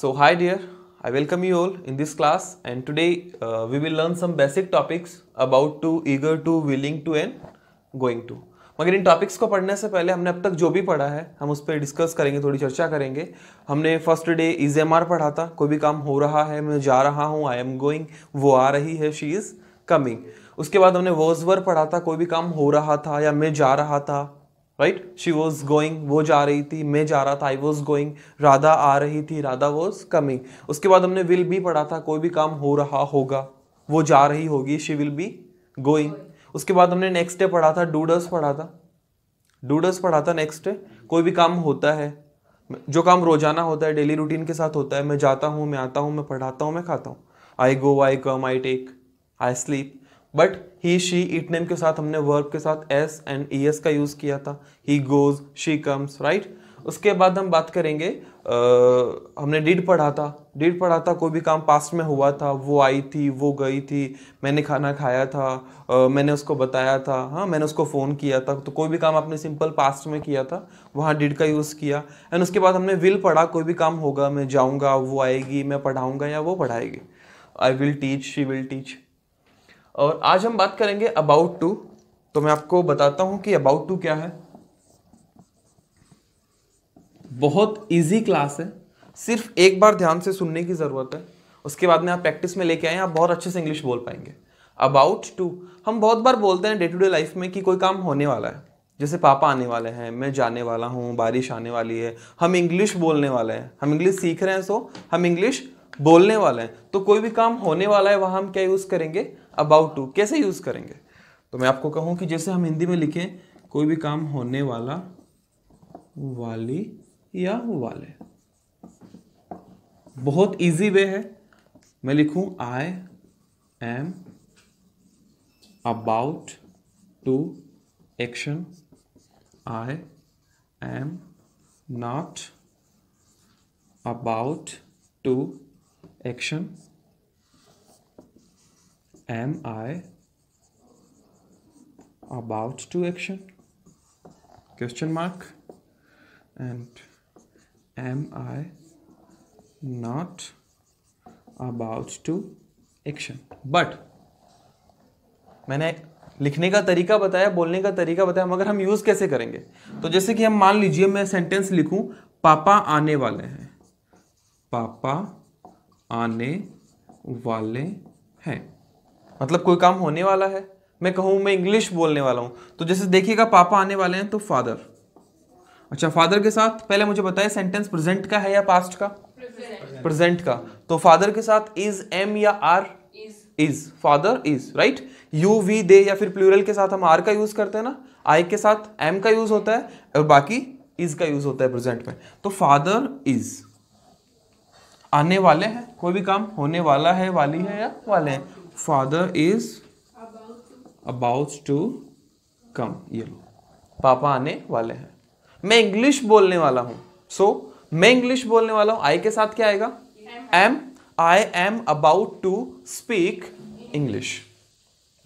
So hi dear, I welcome you all in this class and today uh, we will learn some basic topics about to, eager to, willing to and going to. मगर इन topics को पढ़ने से पहले हमने अब तक जो भी पढ़ा है हम उस पर डिस्कस करेंगे थोड़ी चर्चा करेंगे हमने first day is am are पढ़ा था कोई भी काम हो रहा है मैं जा रहा हूँ आई एम गोइंग वो आ रही है शी इज़ कमिंग उसके बाद हमने वर्स वर पढ़ा था कोई भी काम हो रहा था या मैं जा रहा था राइट शी वॉज गोइंग वो जा रही थी मैं जा रहा था आई वॉज गोइंग राधा आ रही थी राधा वॉज कमिंग उसके बाद हमने विल भी पढ़ा था कोई भी काम हो रहा होगा वो जा रही होगी शी विल बी गोइंग उसके बाद हमने नेक्स्ट डे पढ़ा था डूडस पढ़ा था डूडस पढ़ा था नेक्स्ट डे कोई भी काम होता है जो काम रोजाना होता है डेली रूटीन के साथ होता है मैं जाता हूँ मैं आता हूँ मैं पढ़ाता हूँ मैं खाता हूँ I go I come I take I sleep but he she it name के साथ हमने वर्ब के साथ एस एंड ई एस का यूज़ किया था he goes she comes right उसके बाद हम बात करेंगे आ, हमने डिड पढ़ा था डिड पढ़ा था कोई भी काम पास्ट में हुआ था वो आई थी वो गई थी मैंने खाना खाया था आ, मैंने उसको बताया था हाँ मैंने उसको फ़ोन किया था तो कोई भी काम आपने सिंपल पास्ट में किया था वहाँ डिड का यूज़ किया एंड उसके बाद हमने विल पढ़ा कोई भी काम होगा मैं जाऊँगा वो आएगी मैं पढ़ाऊँगा या वो पढ़ाएगी I will teach she will teach और आज हम बात करेंगे अबाउट टू तो मैं आपको बताता हूं कि अबाउट टू क्या है बहुत इजी क्लास है सिर्फ एक बार ध्यान से सुनने की ज़रूरत है उसके बाद में आप प्रैक्टिस में लेके आए आप बहुत अच्छे से इंग्लिश बोल पाएंगे अबाउट टू हम बहुत बार बोलते हैं डे टू डे लाइफ में कि कोई काम होने वाला है जैसे पापा आने वाले हैं मैं जाने वाला हूँ बारिश आने वाली है हम इंग्लिश बोलने वाले हैं हम इंग्लिश सीख रहे हैं सो हम इंग्लिश बोलने वाले हैं तो कोई भी काम होने वाला है वहाँ हम क्या यूज़ करेंगे अबाउट टू कैसे यूज़ करेंगे तो मैं आपको कहूं कि जैसे हम हिंदी में लिखें कोई भी काम होने वाला वाली या वाले बहुत इजी वे है मैं लिखूं I am about to action I am not about to action am I about to action question mark and am I not about to action but मैंने लिखने का तरीका बताया बोलने का तरीका बताया मगर हम यूज़ कैसे करेंगे तो जैसे कि हम मान लीजिए मैं सेंटेंस लिखूं पापा आने वाले हैं पापा आने वाले हैं मतलब कोई काम होने वाला है मैं कहूँ मैं इंग्लिश बोलने वाला हूँ तो जैसे देखिएगा पापा आने वाले हैं तो फादर अच्छा फादर के साथ पहले मुझे बताए सेंटेंस प्रेजेंट का है या पास्ट का प्रेजेंट का तो फादर के साथ इज एम या are is father is right you we they या फिर प्लूरल के साथ हम आर का यूज करते हैं ना आई के साथ एम का यूज होता है और बाकी इज का यूज होता है प्रेजेंट में तो फादर इज आने वाले हैं कोई भी काम होने वाला है वाली है या वाले हैं father is about to come ये लो पापा आने वाले हैं मैं इंग्लिश बोलने वाला हूं सो so, मैं इंग्लिश बोलने वाला हूँ आई के साथ क्या आएगा am I am about to speak English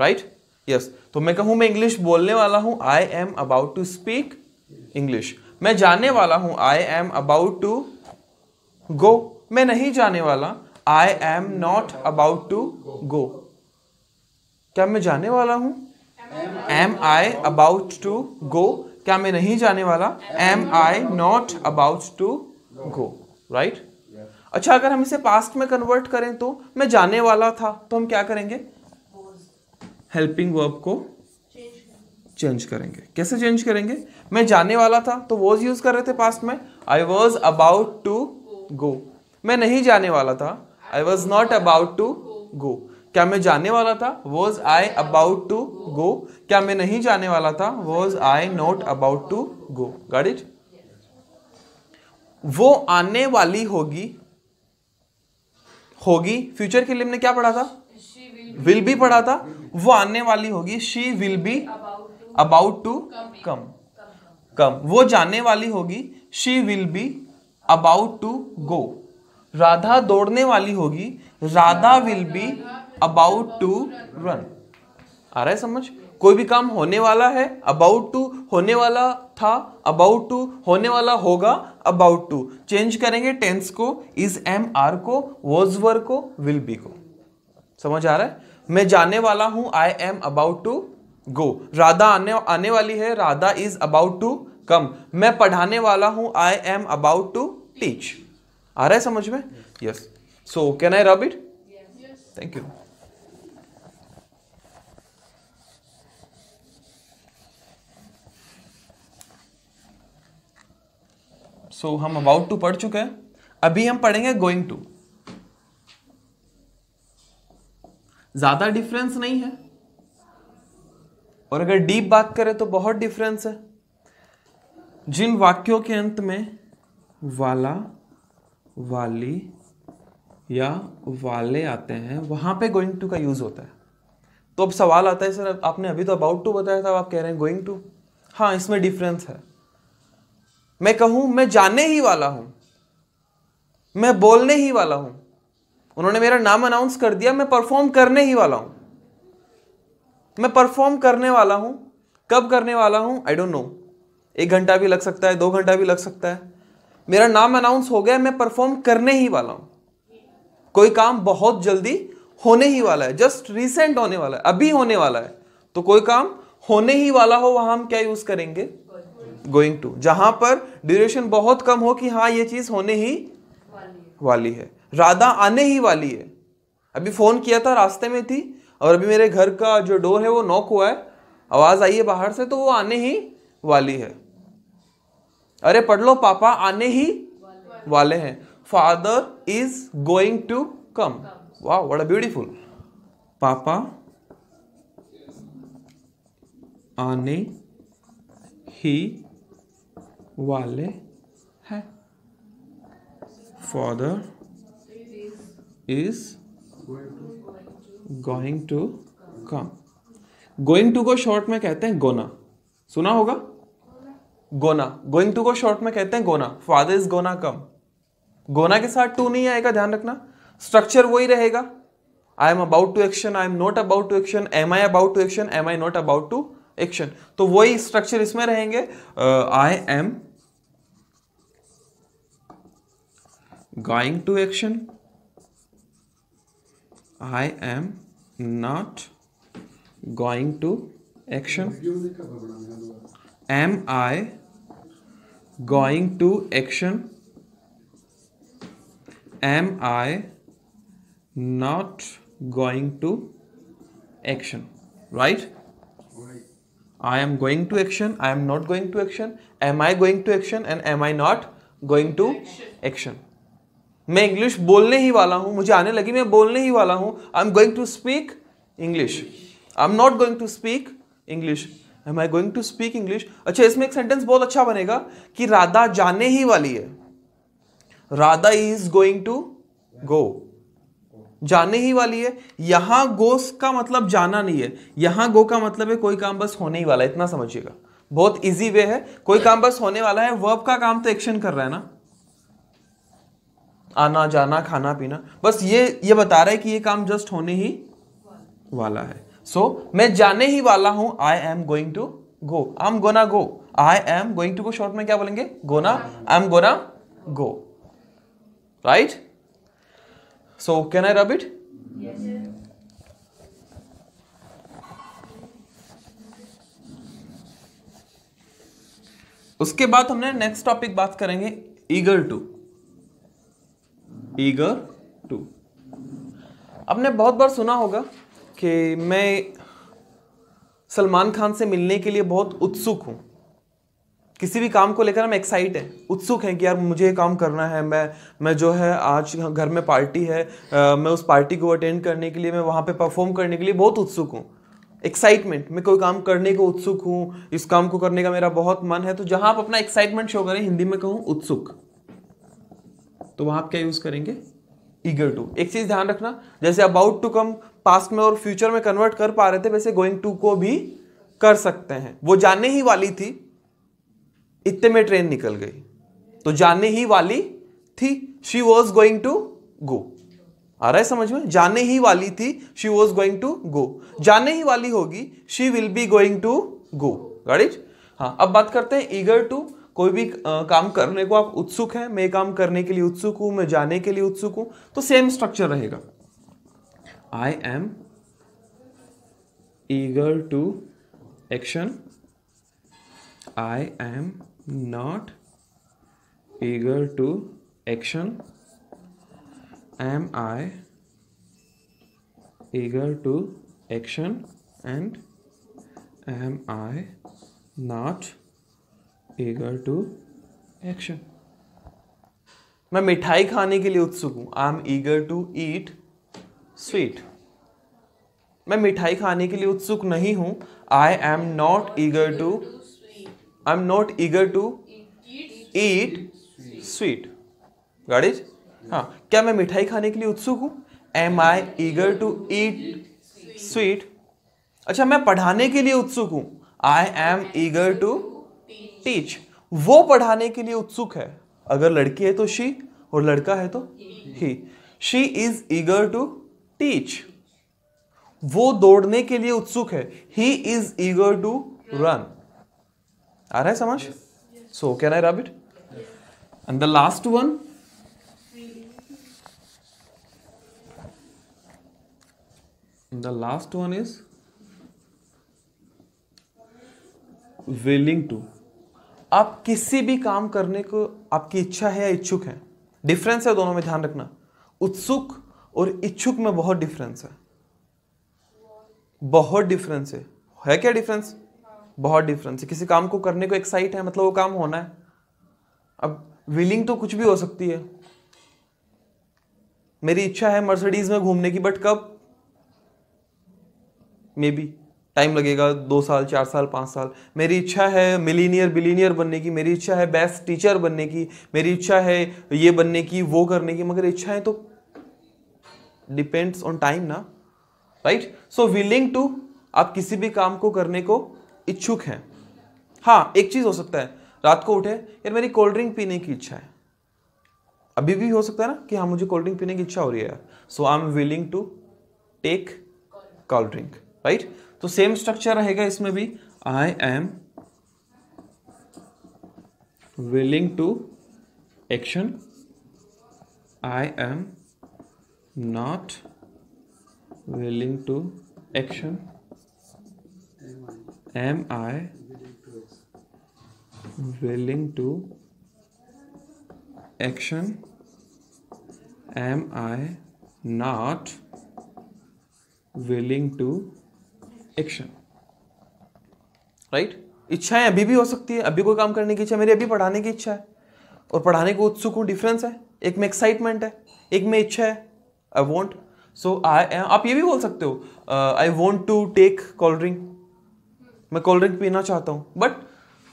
right yes तो मैं कहूँ मैं इंग्लिश बोलने वाला हूँ I am about to speak English मैं जाने वाला हूँ I am about to go मैं नहीं जाने वाला I am not about to go क्या मैं जाने वाला हूं am I about to go क्या मैं नहीं जाने वाला am I not about to go right अच्छा अगर हम इसे पास्ट में कन्वर्ट करें तो मैं जाने वाला था तो हम क्या करेंगे हेल्पिंग वर्ब को चेंज करेंगे कैसे चेंज करेंगे मैं जाने वाला था तो वॉज यूज कर रहे थे पास्ट में I was about to go मैं नहीं जाने वाला था I was not about to go क्या मैं जाने वाला था was I about to go क्या मैं नहीं जाने वाला था was I not about to go गाड़ी वो आने वाली होगी होगी फ्यूचर के लिए हमने क्या पढ़ा था विल भी पढ़ा था वो आने वाली होगी she will be about to come come वो जाने वाली होगी she will be about to go Radha दौड़ने वाली होगी Radha will be about to run आ रहा है समझ कोई भी काम होने वाला है अबाउट टू होने वाला था अबाउट टू होने वाला होगा अबाउट टू चेंज करेंगे टेंस को इज एम आर को वॉज वर को विल बी को समझ आ रहा है मैं जाने वाला हूं I am about to go Radha आने आने वाली है Radha is about to come मैं पढ़ाने वाला हूं I am about to teach आ रहा है समझ में yes so can I rub it thank you so so, हम अबाउट टू पढ़ चुके हैं अभी हम पढ़ेंगे गोइंग टू ज्यादा डिफरेंस नहीं है और अगर डीप बात करें तो बहुत डिफरेंस है जिन वाक्यों के अंत में वाला वाली या वाले आते हैं वहां पे गोइंग टू का यूज़ होता है तो अब सवाल आता है सर आपने अभी तो अबाउट टू बताया था आप कह रहे हैं गोइंग टू हाँ इसमें डिफरेंस है मैं कहूं मैं जाने ही वाला हूं मैं बोलने ही वाला हूं उन्होंने मेरा नाम अनाउंस कर दिया मैं परफॉर्म करने ही वाला हूं मैं परफॉर्म करने वाला हूं कब करने वाला हूँ आई डोंट नो एक घंटा भी लग सकता है दो घंटा भी लग सकता है मेरा नाम अनाउंस हो गया मैं परफॉर्म करने ही वाला हूं कोई काम बहुत जल्दी होने ही वाला है जस्ट रिसेंट होने वाला है अभी होने वाला है तो कोई काम होने ही वाला हो वहां हम क्या यूज़ करेंगे गोइंग टू जहां पर ड्यूरेशन बहुत कम हो कि हाँ ये चीज होने ही वाली है राधा आने ही वाली है अभी फोन किया था रास्ते में थी और अभी मेरे घर का जो डोर है वो नॉक हुआ है आवाज आई है बाहर से तो वो आने ही वाली है अरे पढ़ लो पापा आने ही वाले हैं father is going to come वाह अ ब्यूटीफुल पापा आने ही वाले हैं father is going to come going to को शॉर्ट में कहते हैं गोना सुना होगा गोना गोइंग टू को शॉर्ट में कहते हैं gonna father is gonna come gonna के साथ टू नहीं आएगा ध्यान रखना स्ट्रक्चर वही रहेगा I am about to action I am not about to action am I about to action am I not about to action तो वही स्ट्रक्चर इसमें रहेंगे I am going to action I am not going to action am I going to action am I not going to action right I am going to action I am not going to action am I going to action and am I not going to action. मैं English बोलने ही वाला हूं मुझे आने लगी मैं बोलने ही वाला हूँ I am going to speak English I am not going to speak English am I going to speak English अच्छा इसमें एक सेंटेंस बहुत अच्छा बनेगा कि राधा जाने ही वाली है Radha is going to go जाने ही वाली है यहां गो का मतलब जाना नहीं है यहां गो का मतलब है कोई काम बस होने ही वाला है इतना समझिएगा बहुत इजी वे है कोई काम बस होने वाला है वर्ब का काम तो एक्शन कर रहा है ना आना जाना खाना पीना बस ये ये बता रहा है कि ये काम जस्ट होने ही वाला है सो so, मैं जाने ही वाला हूं I am going to go I am gonna go I am going to go short में क्या बोलेंगे gonna I am gonna go right so can I rub it उसके बाद हमने नेक्स्ट टॉपिक बात करेंगे ईगर टू ईगर टू आपने बहुत बार सुना होगा कि मैं सलमान खान से मिलने के लिए बहुत उत्सुक हूँ किसी भी काम को लेकर हम एक्साइट हैं उत्सुक हैं कि यार मुझे ये काम करना है मैं मैं जो है आज घर में पार्टी है आ, मैं उस पार्टी को अटेंड करने के लिए मैं वहाँ पे परफॉर्म करने के लिए बहुत उत्सुक हूँ एक्साइटमेंट मैं कोई काम करने को उत्सुक हूँ इस काम को करने का मेरा बहुत मन है तो जहाँ आप अपना एक्साइटमेंट शो करें हिंदी में कहूँ उत्सुक तो वहां आप क्या यूज़ करेंगे ईगर टू एक चीज़ ध्यान रखना जैसे अबाउट टू कम पास्ट में और फ्यूचर में कन्वर्ट कर पा रहे थे वैसे गोइंग टू को भी कर सकते हैं वो जाने ही वाली थी इतने में ट्रेन निकल गई तो जाने ही वाली थी she was going to go आ रहा है समझ में जाने ही वाली थी she was going to go जाने ही वाली होगी she will be going to go गाड़ी हाँ अब बात करते हैं ईगर टू कोई भी काम करने को आप उत्सुक हैं मैं काम करने के लिए उत्सुक हूं मैं जाने के लिए उत्सुक हूं तो सेम स्ट्रक्चर रहेगा I am eager to action I am not eager to action am I eager to action and am I not eager to action मैं मिठाई खाने के लिए उत्सुक हूँ I am eager to eat sweet मैं मिठाई खाने के लिए उत्सुक नहीं हूं I am not eager to I am not eager to eat sweet गाड़ी हाँ क्या मैं मिठाई खाने के लिए उत्सुक हूँ am I eager to eat sweet अच्छा मैं पढ़ाने के लिए उत्सुक हूँ I am eager to teach वो पढ़ाने के लिए उत्सुक है अगर लड़की है तो शी और लड़का है तो he she is eager to teach वो दौड़ने के लिए उत्सुक है he is eager to run आ रहा है समझ so can I rub it and the last one the last one is willing to आप किसी भी काम करने को आपकी इच्छा है या इच्छुक है डिफरेंस है दोनों में ध्यान रखना उत्सुक और इच्छुक में बहुत डिफरेंस है बहुत डिफरेंस है है क्या डिफरेंस बहुत डिफरेंस है किसी काम को करने को एक्साइट है मतलब वो काम होना है अब विलिंग तो कुछ भी हो सकती है मेरी इच्छा है मर्सिडीज में घूमने की बट कब मे बी टाइम लगेगा दो साल चार साल पाँच साल मेरी इच्छा है मिलीनियर बिलीनियर बनने की मेरी इच्छा है बेस्ट टीचर बनने की मेरी इच्छा है ये बनने की वो करने की मगर इच्छा है तो डिपेंड्स ऑन टाइम ना राइट सो विलिंग टू आप किसी भी काम को करने को इच्छुक हैं हाँ एक चीज़ हो सकता है रात को उठे यार मेरी कोल्ड ड्रिंक पीने की इच्छा है अभी भी हो सकता है ना कि हाँ मुझे कोल्ड ड्रिंक पीने की इच्छा हो रही है so I am willing to take cold drink right तो सेम स्ट्रक्चर रहेगा इसमें भी I am willing to action I am not willing to action am I willing to action am I not willing to action right इच्छाएं अभी भी हो सकती है अभी कोई काम करने की इच्छा मेरी अभी पढ़ाने की इच्छा है और पढ़ाने को उत्सुक हूँ डिफरेंस है एक में एक्साइटमेंट है एक में इच्छा है आई वॉन्ट सो आई आप ये भी बोल सकते हो I want to take cold drink मैं कोल्ड ड्रिंक पीना चाहता हूँ but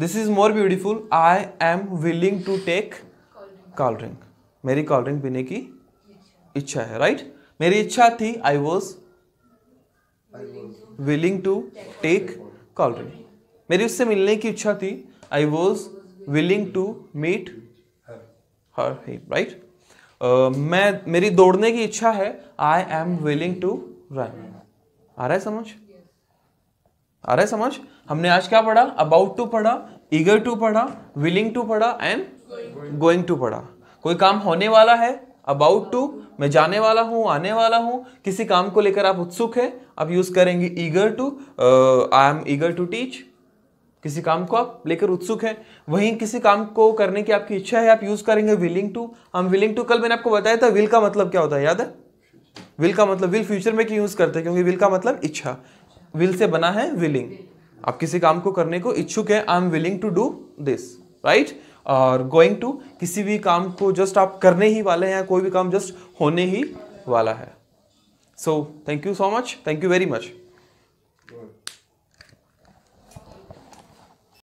this is more beautiful I am willing to take cold drink मेरी कोल्ड ड्रिंक पीने की इच्छा है राइट right? मेरी इच्छा थी I was willing to take calorie मेरी उससे मिलने की इच्छा थी I was willing to meet her right मैं मेरी दौड़ने की इच्छा है I am willing to run आ रहा है समझ आ रहा है समझ हमने आज क्या पढ़ा अबाउट टू पढ़ा ईगर टू पढ़ा विलिंग टू पढ़ा एंड गोइंग टू पढ़ा कोई काम होने वाला है अबाउट टू मैं जाने वाला हूँ आने वाला हूँ किसी काम को लेकर आप उत्सुक हैं आप यूज़ करेंगे eager to I am eager to teach किसी काम को आप लेकर उत्सुक हैं वहीं किसी काम को करने की आपकी इच्छा है आप यूज़ करेंगे विलिंग टू हम विलिंग टू कल मैंने आपको बताया था विल का मतलब क्या होता है याद है विल का मतलब विल फ्यूचर में क्यों यूज़ करते हैं क्योंकि विल का मतलब इच्छा विल से बना है विलिंग आप किसी काम को करने को इच्छुक है I am willing to do this right और गोइंग टू किसी भी काम को जस्ट आप करने ही वाले हैं कोई भी काम जस्ट होने ही वाला है so thank you so much thank you very much